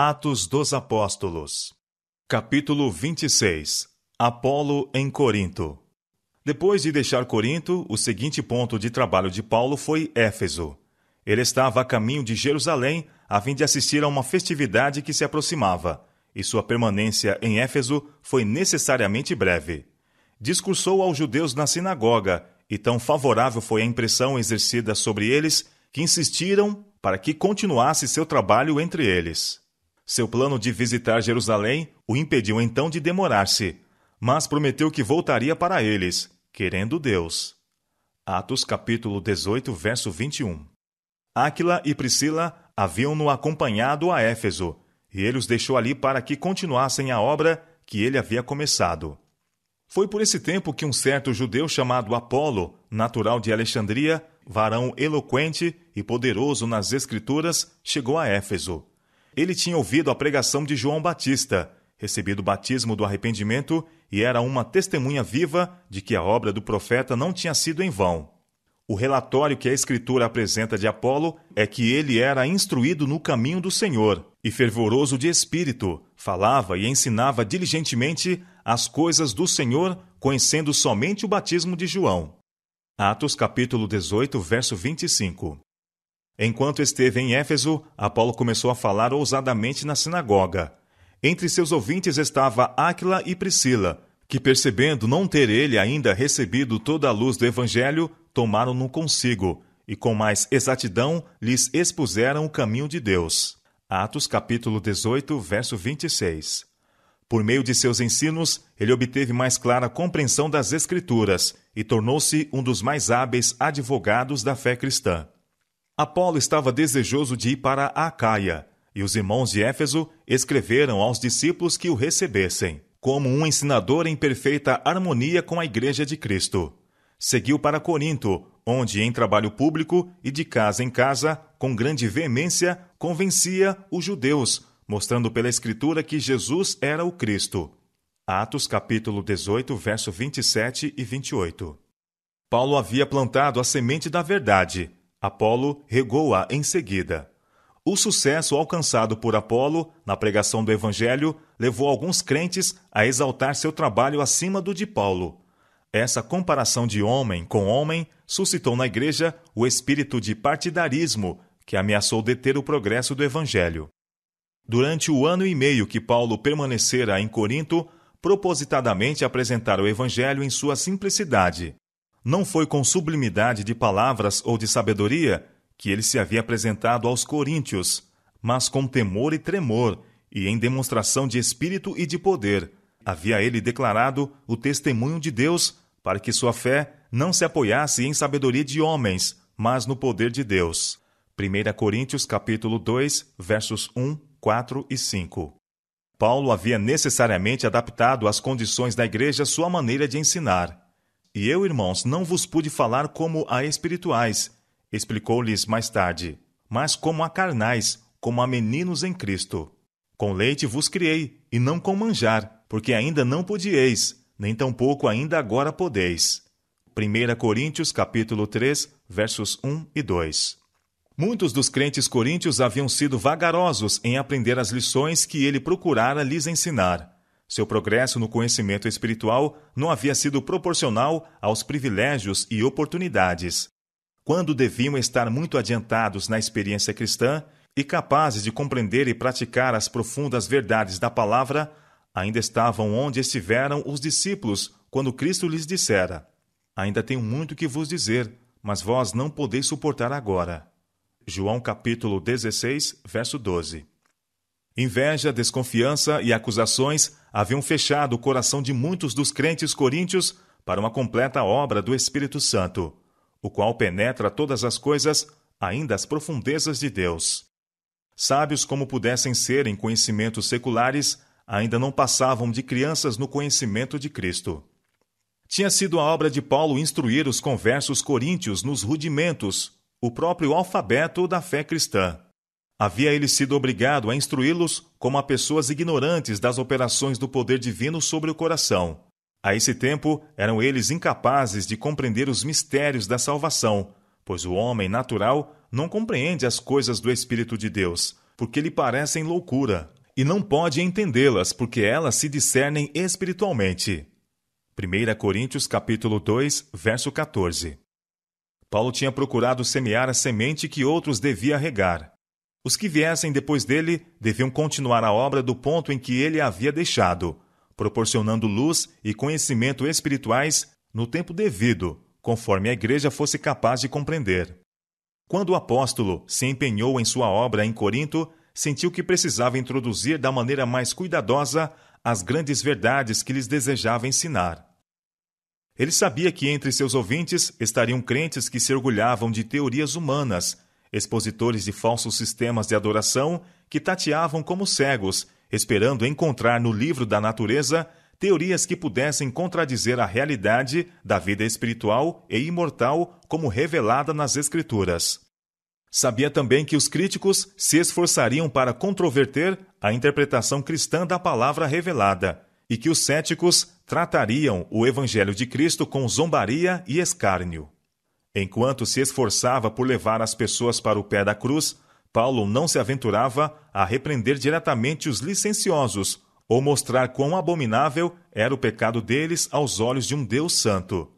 Atos dos Apóstolos, capítulo 26 Apolo em Corinto. Depois de deixar Corinto, o seguinte ponto de trabalho de Paulo foi Éfeso. Ele estava a caminho de Jerusalém a fim de assistir a uma festividade que se aproximava, e sua permanência em Éfeso foi necessariamente breve. Discursou aos judeus na sinagoga, e tão favorável foi a impressão exercida sobre eles que insistiram para que continuasse seu trabalho entre eles. Seu plano de visitar Jerusalém o impediu então de demorar-se, mas prometeu que voltaria para eles, querendo Deus. Atos capítulo 18, verso 21. Áquila e Priscila haviam-no acompanhado a Éfeso, e ele os deixou ali para que continuassem a obra que ele havia começado. Foi por esse tempo que um certo judeu chamado Apolo, natural de Alexandria, varão eloquente e poderoso nas escrituras, chegou a Éfeso. Ele tinha ouvido a pregação de João Batista, recebido o batismo do arrependimento e era uma testemunha viva de que a obra do profeta não tinha sido em vão. O relatório que a Escritura apresenta de Apolo é que ele era instruído no caminho do Senhor e fervoroso de espírito, falava e ensinava diligentemente as coisas do Senhor, conhecendo somente o batismo de João. Atos capítulo 18, verso 25. Enquanto esteve em Éfeso, Apolo começou a falar ousadamente na sinagoga. Entre seus ouvintes estava Áquila e Priscila, que, percebendo não ter ele ainda recebido toda a luz do Evangelho, tomaram-no consigo e, com mais exatidão, lhes expuseram o caminho de Deus. Atos capítulo 18, verso 26. Por meio de seus ensinos, ele obteve mais clara compreensão das Escrituras e tornou-se um dos mais hábeis advogados da fé cristã. Apolo estava desejoso de ir para Acaia, e os irmãos de Éfeso escreveram aos discípulos que o recebessem, como um ensinador em perfeita harmonia com a Igreja de Cristo. Seguiu para Corinto, onde, em trabalho público e de casa em casa, com grande veemência, convencia os judeus, mostrando pela Escritura que Jesus era o Cristo. Atos capítulo 18, verso 27 e 28. Paulo havia plantado a semente da verdade, Apolo regou-a em seguida. O sucesso alcançado por Apolo na pregação do Evangelho levou alguns crentes a exaltar seu trabalho acima do de Paulo. Essa comparação de homem com homem suscitou na igreja o espírito de partidarismo que ameaçou deter o progresso do Evangelho. Durante o ano e meio que Paulo permanecera em Corinto, propositadamente apresentara o Evangelho em sua simplicidade, não foi com sublimidade de palavras ou de sabedoria que ele se havia apresentado aos coríntios, mas com temor e tremor, e em demonstração de espírito e de poder, havia ele declarado o testemunho de Deus para que sua fé não se apoiasse em sabedoria de homens, mas no poder de Deus. 1 Coríntios capítulo 2, versos 1, 4 e 5. Paulo havia necessariamente adaptado às condições da igreja sua maneira de ensinar. E eu, irmãos, não vos pude falar como a espirituais, explicou-lhes mais tarde, mas como a carnais, como a meninos em Cristo. Com leite vos criei, e não com manjar, porque ainda não podieis, nem tampouco ainda agora podeis. 1 Coríntios capítulo 3, versos 1 e 2. Muitos dos crentes coríntios haviam sido vagarosos em aprender as lições que ele procurara lhes ensinar. Seu progresso no conhecimento espiritual não havia sido proporcional aos privilégios e oportunidades. Quando deviam estar muito adiantados na experiência cristã e capazes de compreender e praticar as profundas verdades da palavra, ainda estavam onde estiveram os discípulos quando Cristo lhes dissera: Ainda tenho muito que vos dizer, mas vós não podeis suportar agora. João capítulo 16, verso 12. Inveja, desconfiança e acusações haviam fechado o coração de muitos dos crentes coríntios para uma completa obra do Espírito Santo, o qual penetra todas as coisas, ainda as profundezas de Deus. Sábios como pudessem ser em conhecimentos seculares, ainda não passavam de crianças no conhecimento de Cristo. Tinha sido a obra de Paulo instruir os conversos coríntios nos rudimentos, o próprio alfabeto da fé cristã. Havia ele sido obrigado a instruí-los como a pessoas ignorantes das operações do poder divino sobre o coração. A esse tempo, eram eles incapazes de compreender os mistérios da salvação, pois o homem natural não compreende as coisas do Espírito de Deus, porque lhe parecem loucura, e não pode entendê-las, porque elas se discernem espiritualmente. 1 Coríntios capítulo 2, verso 14. Paulo tinha procurado semear a semente que outros devia regar. Os que viessem depois dele deviam continuar a obra do ponto em que ele a havia deixado, proporcionando luz e conhecimento espirituais no tempo devido, conforme a igreja fosse capaz de compreender. Quando o apóstolo se empenhou em sua obra em Corinto, sentiu que precisava introduzir da maneira mais cuidadosa as grandes verdades que lhes desejava ensinar. Ele sabia que entre seus ouvintes estariam crentes que se orgulhavam de teorias humanas expositores de falsos sistemas de adoração que tateavam como cegos, esperando encontrar no livro da natureza teorias que pudessem contradizer a realidade da vida espiritual e imortal como revelada nas Escrituras. Sabia também que os críticos se esforçariam para controverter a interpretação cristã da palavra revelada e que os céticos tratariam o Evangelho de Cristo com zombaria e escárnio. Enquanto se esforçava por levar as pessoas para o pé da cruz, Paulo não se aventurava a repreender diretamente os licenciosos ou mostrar quão abominável era o pecado deles aos olhos de um Deus santo.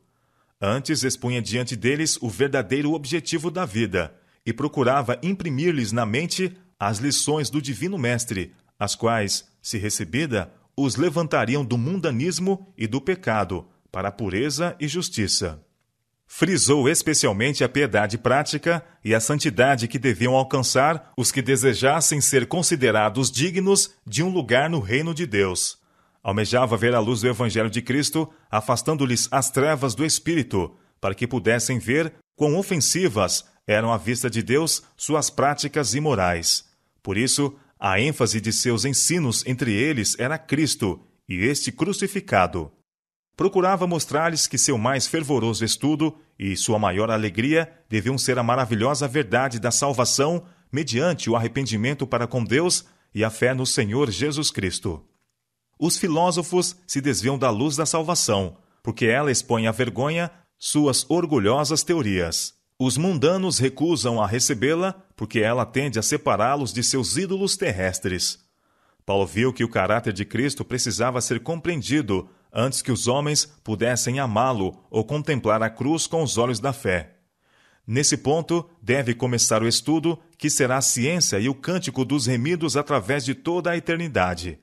Antes expunha diante deles o verdadeiro objetivo da vida e procurava imprimir-lhes na mente as lições do Divino Mestre, as quais, se recebida, os levantariam do mundanismo e do pecado para a pureza e justiça frisou especialmente a piedade prática e a santidade que deviam alcançar os que desejassem ser considerados dignos de um lugar no reino de Deus. Almejava ver a luz do Evangelho de Cristo, afastando-lhes as trevas do Espírito, para que pudessem ver quão ofensivas eram à vista de Deus suas práticas imorais. Por isso, a ênfase de seus ensinos entre eles era Cristo e este crucificado procurava mostrar-lhes que seu mais fervoroso estudo e sua maior alegria deviam ser a maravilhosa verdade da salvação mediante o arrependimento para com Deus e a fé no Senhor Jesus Cristo. Os filósofos se desviam da luz da salvação, porque ela expõe à vergonha suas orgulhosas teorias. Os mundanos recusam a recebê-la, porque ela tende a separá-los de seus ídolos terrestres. Paulo viu que o caráter de Cristo precisava ser compreendido antes que os homens pudessem amá-lo ou contemplar a cruz com os olhos da fé. Nesse ponto, deve começar o estudo, que será a ciência e o cântico dos remidos através de toda a eternidade.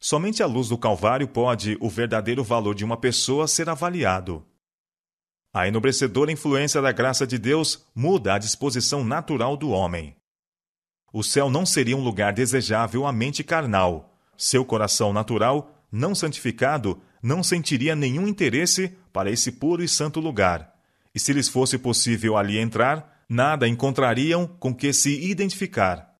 Somente à luz do Calvário pode o verdadeiro valor de uma pessoa ser avaliado. A enobrecedora influência da graça de Deus muda a disposição natural do homem. O céu não seria um lugar desejável à mente carnal. Seu coração natural, não santificado, não sentiria nenhum interesse para esse puro e santo lugar, e se lhes fosse possível ali entrar, nada encontrariam com que se identificar.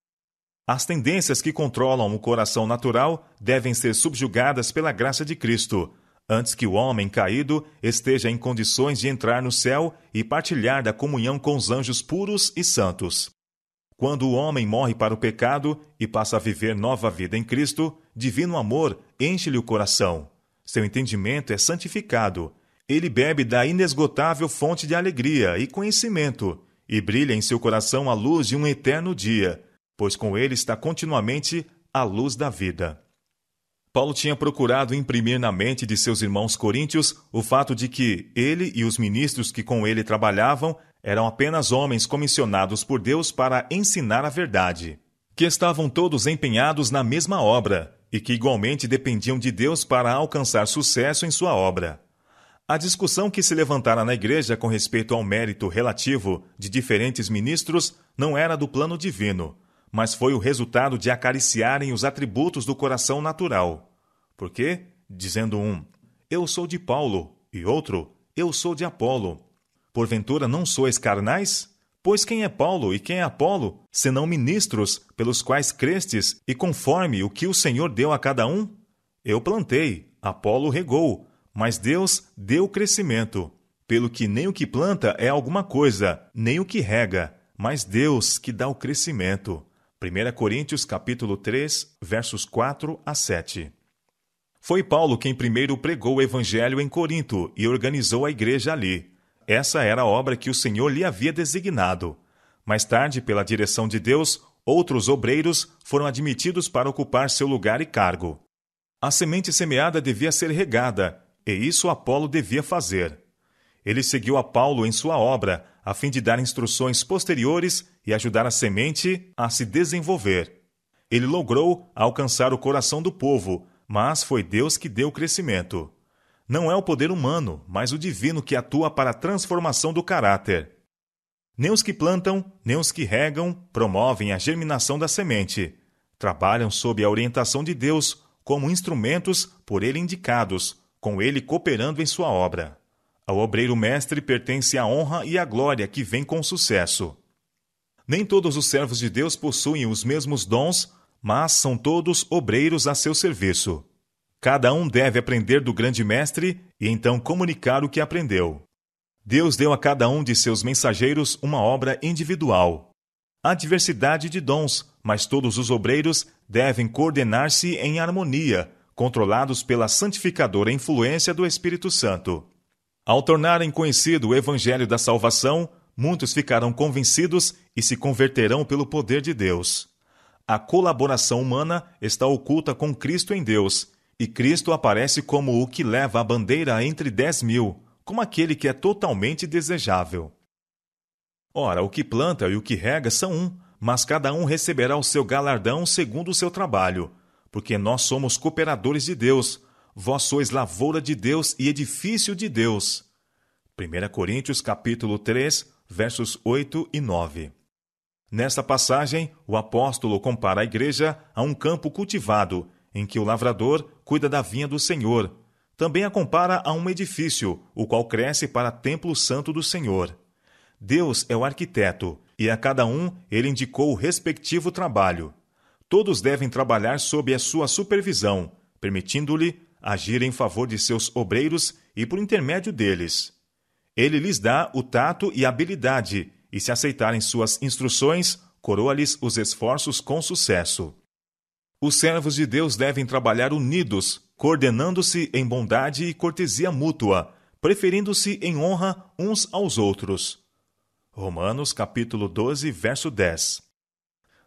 As tendências que controlam o coração natural devem ser subjugadas pela graça de Cristo, antes que o homem caído esteja em condições de entrar no céu e partilhar da comunhão com os anjos puros e santos. Quando o homem morre para o pecado e passa a viver nova vida em Cristo, divino amor enche-lhe o coração. Seu entendimento é santificado. Ele bebe da inesgotável fonte de alegria e conhecimento, e brilha em seu coração a luz de um eterno dia, pois com ele está continuamente a luz da vida. Paulo tinha procurado imprimir na mente de seus irmãos coríntios o fato de que ele e os ministros que com ele trabalhavam eram apenas homens comissionados por Deus para ensinar a verdade, que estavam todos empenhados na mesma obra, e que igualmente dependiam de Deus para alcançar sucesso em sua obra. A discussão que se levantara na igreja com respeito ao mérito relativo de diferentes ministros não era do plano divino, mas foi o resultado de acariciarem os atributos do coração natural. Porque, dizendo um, eu sou de Paulo, e outro, eu sou de Apolo, porventura não sois carnais? Pois quem é Paulo e quem é Apolo, senão ministros pelos quais crestes, e conforme o que o Senhor deu a cada um? Eu plantei, Apolo regou, mas Deus deu crescimento. Pelo que nem o que planta é alguma coisa, nem o que rega, mas Deus que dá o crescimento. 1 Coríntios capítulo 3, versos 4 a 7. Foi Paulo quem primeiro pregou o evangelho em Corinto e organizou a igreja ali. Essa era a obra que o Senhor lhe havia designado. Mais tarde, pela direção de Deus, outros obreiros foram admitidos para ocupar seu lugar e cargo. A semente semeada devia ser regada, e isso Apolo devia fazer. Ele seguiu a Paulo em sua obra, a fim de dar instruções posteriores e ajudar a semente a se desenvolver. Ele logrou alcançar o coração do povo, mas foi Deus que deu o crescimento não é o poder humano, mas o divino que atua para a transformação do caráter. Nem os que plantam, nem os que regam promovem a germinação da semente. Trabalham sob a orientação de Deus, como instrumentos por ele indicados, com ele cooperando em sua obra. Ao obreiro mestre pertence a honra e a glória que vem com o sucesso. Nem todos os servos de Deus possuem os mesmos dons, mas são todos obreiros a seu serviço. Cada um deve aprender do grande mestre e então comunicar o que aprendeu. Deus deu a cada um de seus mensageiros uma obra individual. Há diversidade de dons, mas todos os obreiros devem coordenar-se em harmonia, controlados pela santificadora influência do Espírito Santo. Ao tornarem conhecido o Evangelho da Salvação, muitos ficarão convencidos e se converterão pelo poder de Deus. A colaboração humana está oculta com Cristo em Deus e Cristo aparece como o que leva a bandeira entre dez mil, como aquele que é totalmente desejável. Ora, o que planta e o que rega são um, mas cada um receberá o seu galardão segundo o seu trabalho, porque nós somos cooperadores de Deus, vós sois lavoura de Deus e edifício de Deus. 1 Coríntios capítulo 3, versos 8 e 9. Nesta passagem, o apóstolo compara a igreja a um campo cultivado em que o lavrador cuida da vinha do Senhor. Também a compara a um edifício, o qual cresce para templo santo do Senhor. Deus é o arquiteto, e a cada um ele indicou o respectivo trabalho. Todos devem trabalhar sob a sua supervisão, permitindo-lhe agir em favor de seus obreiros e por intermédio deles. Ele lhes dá o tato e habilidade, e se aceitarem suas instruções, coroa-lhes os esforços com sucesso. Os servos de Deus devem trabalhar unidos, coordenando-se em bondade e cortesia mútua, preferindo-se em honra uns aos outros. Romanos capítulo 12, verso 10.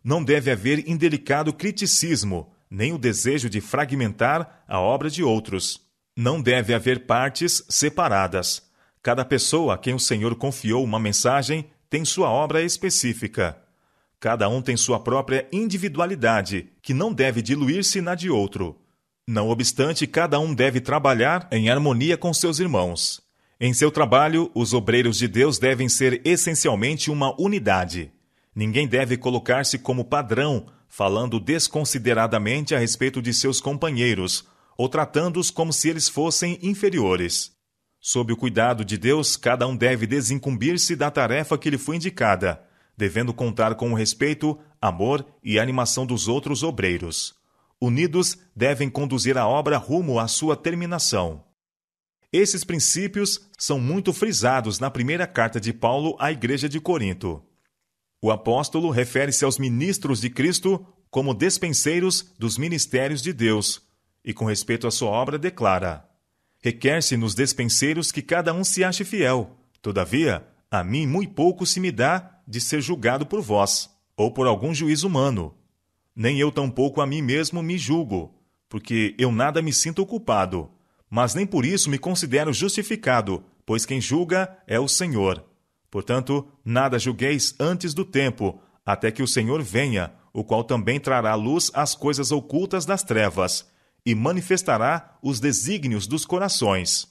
Não deve haver indelicado criticismo, nem o desejo de fragmentar a obra de outros. Não deve haver partes separadas. Cada pessoa a quem o Senhor confiou uma mensagem tem sua obra específica. Cada um tem sua própria individualidade, que não deve diluir-se na de outro. Não obstante, cada um deve trabalhar em harmonia com seus irmãos. Em seu trabalho, os obreiros de Deus devem ser essencialmente uma unidade. Ninguém deve colocar-se como padrão, falando desconsideradamente a respeito de seus companheiros ou tratando-os como se eles fossem inferiores. Sob o cuidado de Deus, cada um deve desincumbir-se da tarefa que lhe foi indicada, devendo contar com o respeito, amor e animação dos outros obreiros. Unidos, devem conduzir a obra rumo à sua terminação. Esses princípios são muito frisados na primeira carta de Paulo à Igreja de Corinto. O apóstolo refere-se aos ministros de Cristo como despenseiros dos ministérios de Deus, e com respeito à sua obra declara: Requer-se nos despenseiros que cada um se ache fiel. Todavia, a mim muito pouco se me dá de ser julgado por vós, ou por algum juiz humano. Nem eu tampouco a mim mesmo me julgo, porque eu nada me sinto culpado, mas nem por isso me considero justificado, pois quem julga é o Senhor. Portanto, nada julgueis antes do tempo, até que o Senhor venha, o qual também trará à luz as coisas ocultas das trevas, e manifestará os desígnios dos corações.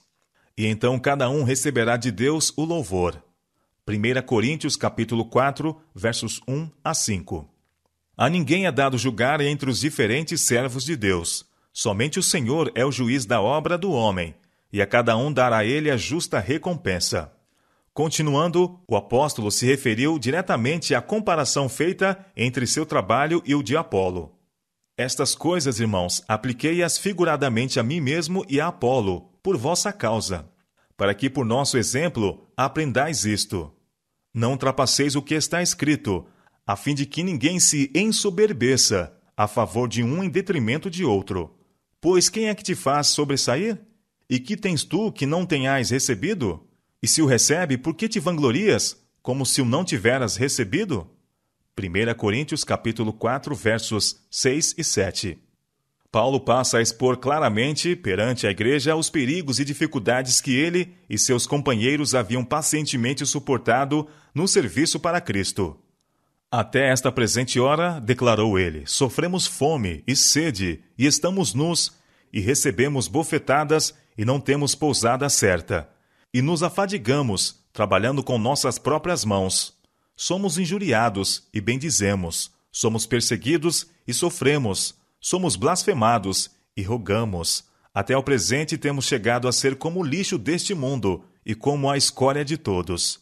E então cada um receberá de Deus o louvor. 1 Coríntios capítulo 4, versos 1 a 5. A ninguém é dado julgar entre os diferentes servos de Deus. Somente o Senhor é o juiz da obra do homem, e a cada um dará a ele a justa recompensa. Continuando, o apóstolo se referiu diretamente à comparação feita entre seu trabalho e o de Apolo. Estas coisas, irmãos, apliquei-as figuradamente a mim mesmo e a Apolo, por vossa causa, para que por nosso exemplo aprendais isto. Não ultrapasseis o que está escrito, a fim de que ninguém se ensoberbeça a favor de um em detrimento de outro. Pois quem é que te faz sobressair? E que tens tu que não tenhas recebido? E se o recebe, por que te vanglorias, como se o não tiveras recebido? 1 Coríntios capítulo 4, versos 6 e 7. Paulo passa a expor claramente perante a igreja os perigos e dificuldades que ele e seus companheiros haviam pacientemente suportado no serviço para Cristo. Até esta presente hora, declarou ele, sofremos fome e sede, e estamos nus, e recebemos bofetadas, e não temos pousada certa. E nos afadigamos, trabalhando com nossas próprias mãos. Somos injuriados e bendizemos, somos perseguidos e sofremos somos blasfemados e rogamos. Até o presente temos chegado a ser como o lixo deste mundo e como a escória de todos.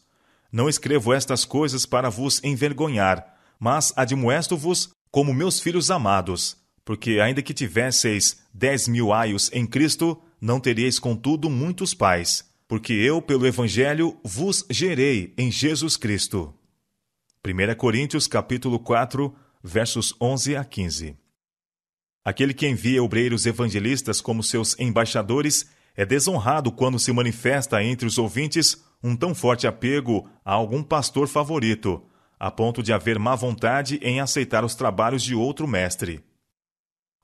Não escrevo estas coisas para vos envergonhar, mas admoesto-vos como meus filhos amados, porque ainda que tivesseis dez mil aios em Cristo, não teríeis contudo muitos pais, porque eu, pelo Evangelho, vos gerei em Jesus Cristo. 1 Coríntios capítulo 4, versos 11 a 15 Aquele que envia obreiros evangelistas como seus embaixadores é desonrado quando se manifesta entre os ouvintes um tão forte apego a algum pastor favorito, a ponto de haver má vontade em aceitar os trabalhos de outro mestre.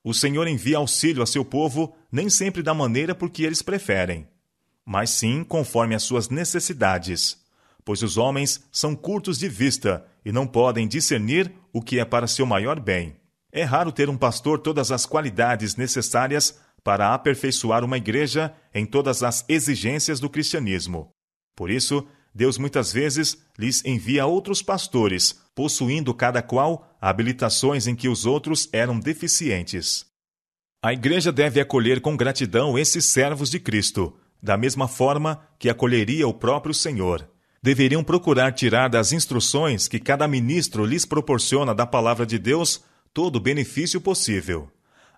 O Senhor envia auxílio a seu povo nem sempre da maneira por que eles preferem, mas sim conforme as suas necessidades, pois os homens são curtos de vista e não podem discernir o que é para seu maior bem. É raro ter um pastor todas as qualidades necessárias para aperfeiçoar uma igreja em todas as exigências do cristianismo. Por isso, Deus muitas vezes lhes envia outros pastores, possuindo cada qual habilitações em que os outros eram deficientes. A igreja deve acolher com gratidão esses servos de Cristo, da mesma forma que acolheria o próprio Senhor. Deveriam procurar tirar das instruções que cada ministro lhes proporciona da palavra de Deus todo o benefício possível.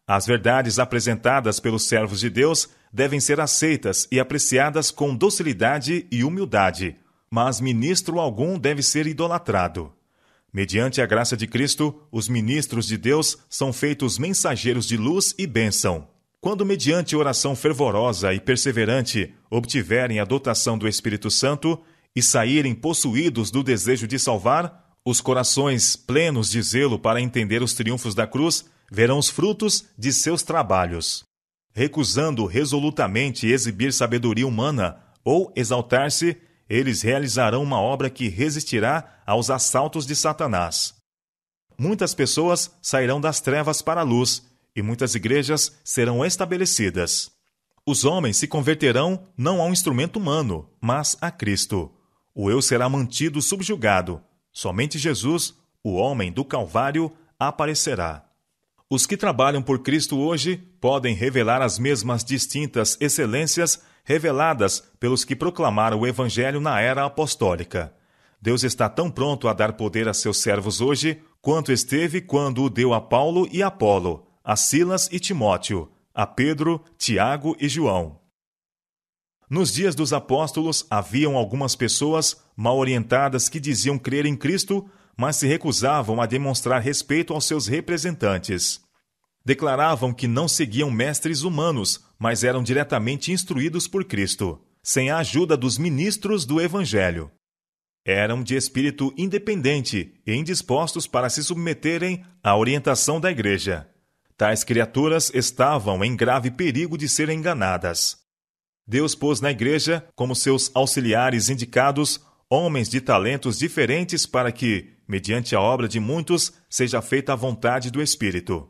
As verdades apresentadas pelos servos de Deus devem ser aceitas e apreciadas com docilidade e humildade, mas ministro algum deve ser idolatrado. Mediante a graça de Cristo, os ministros de Deus são feitos mensageiros de luz e bênção. Quando, mediante oração fervorosa e perseverante, obtiverem a dotação do Espírito Santo e saírem possuídos do desejo de salvar, os corações plenos de zelo para entender os triunfos da cruz verão os frutos de seus trabalhos. Recusando resolutamente exibir sabedoria humana ou exaltar-se, eles realizarão uma obra que resistirá aos assaltos de Satanás. Muitas pessoas sairão das trevas para a luz e muitas igrejas serão estabelecidas. Os homens se converterão não a um instrumento humano, mas a Cristo. O eu será mantido subjugado, Somente Jesus, o homem do Calvário, aparecerá. Os que trabalham por Cristo hoje podem revelar as mesmas distintas excelências reveladas pelos que proclamaram o Evangelho na era apostólica. Deus está tão pronto a dar poder a seus servos hoje quanto esteve quando o deu a Paulo e Apolo, a Silas e Timóteo, a Pedro, Tiago e João. Nos dias dos apóstolos, haviam algumas pessoas mal orientadas que diziam crer em Cristo, mas se recusavam a demonstrar respeito aos seus representantes. Declaravam que não seguiam mestres humanos, mas eram diretamente instruídos por Cristo, sem a ajuda dos ministros do Evangelho. Eram de espírito independente e indispostos para se submeterem à orientação da Igreja. Tais criaturas estavam em grave perigo de serem enganadas. Deus pôs na igreja, como seus auxiliares indicados, homens de talentos diferentes para que, mediante a obra de muitos, seja feita a vontade do Espírito.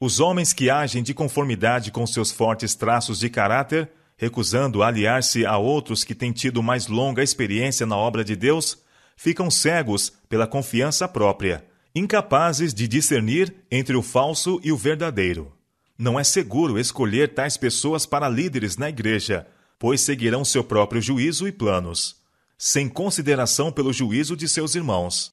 Os homens que agem de conformidade com seus fortes traços de caráter, recusando aliar-se a outros que têm tido mais longa experiência na obra de Deus, ficam cegos pela confiança própria, incapazes de discernir entre o falso e o verdadeiro. Não é seguro escolher tais pessoas para líderes na igreja, pois seguirão seu próprio juízo e planos, sem consideração pelo juízo de seus irmãos.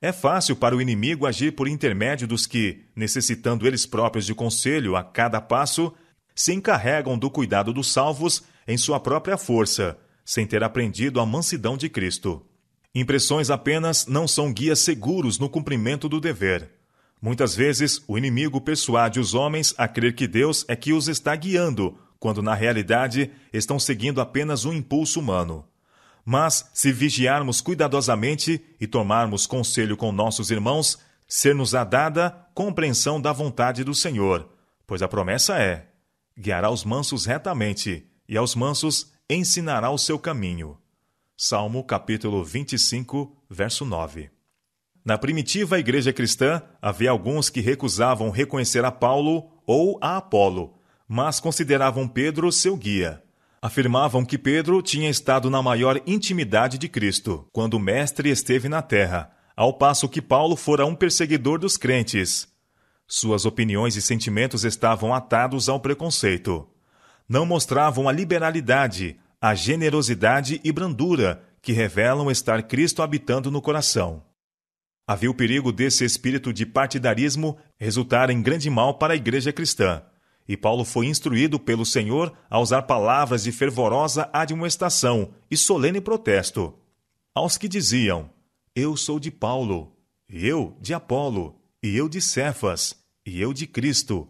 É fácil para o inimigo agir por intermédio dos que, necessitando eles próprios de conselho a cada passo, se encarregam do cuidado dos salvos em sua própria força, sem ter aprendido a mansidão de Cristo. Impressões apenas não são guias seguros no cumprimento do dever. Muitas vezes, o inimigo persuade os homens a crer que Deus é que os está guiando, quando na realidade estão seguindo apenas um impulso humano. Mas, se vigiarmos cuidadosamente e tomarmos conselho com nossos irmãos, ser-nos-á dada compreensão da vontade do Senhor, pois a promessa é: guiará os mansos retamente, e aos mansos ensinará o seu caminho. Salmo capítulo 25, verso 9. Na primitiva igreja cristã, havia alguns que recusavam reconhecer a Paulo ou a Apolo, mas consideravam Pedro seu guia. Afirmavam que Pedro tinha estado na maior intimidade de Cristo, quando o Mestre esteve na terra, ao passo que Paulo fora um perseguidor dos crentes. Suas opiniões e sentimentos estavam atados ao preconceito. Não mostravam a liberalidade, a generosidade e brandura que revelam estar Cristo habitando no coração. Havia o perigo desse espírito de partidarismo resultar em grande mal para a igreja cristã. E Paulo foi instruído pelo Senhor a usar palavras de fervorosa admoestação e solene protesto. Aos que diziam: Eu sou de Paulo, e eu de Apolo, e eu de Cefas, e eu de Cristo.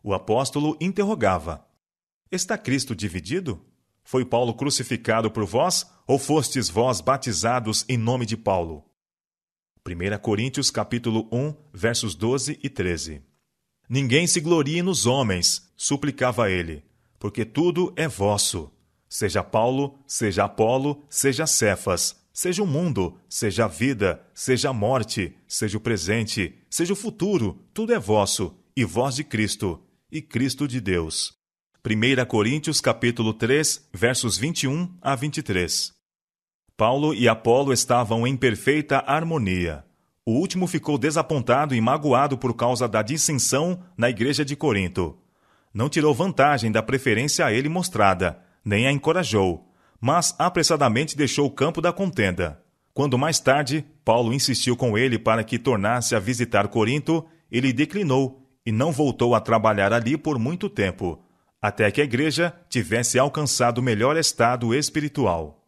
O apóstolo interrogava: Está Cristo dividido? Foi Paulo crucificado por vós, ou fostes vós batizados em nome de Paulo? 1 Coríntios capítulo 1, versos 12 e 13. Ninguém se glorie nos homens, suplicava ele, porque tudo é vosso. Seja Paulo, seja Apolo, seja Cefas, seja o mundo, seja a vida, seja a morte, seja o presente, seja o futuro, tudo é vosso, e vós de Cristo, e Cristo de Deus. 1 Coríntios capítulo 3, versos 21 a 23. Paulo e Apolo estavam em perfeita harmonia. O último ficou desapontado e magoado por causa da dissensão na igreja de Corinto. Não tirou vantagem da preferência a ele mostrada, nem a encorajou, mas apressadamente deixou o campo da contenda. Quando mais tarde Paulo insistiu com ele para que tornasse a visitar Corinto, ele declinou e não voltou a trabalhar ali por muito tempo, até que a igreja tivesse alcançado melhor estado espiritual.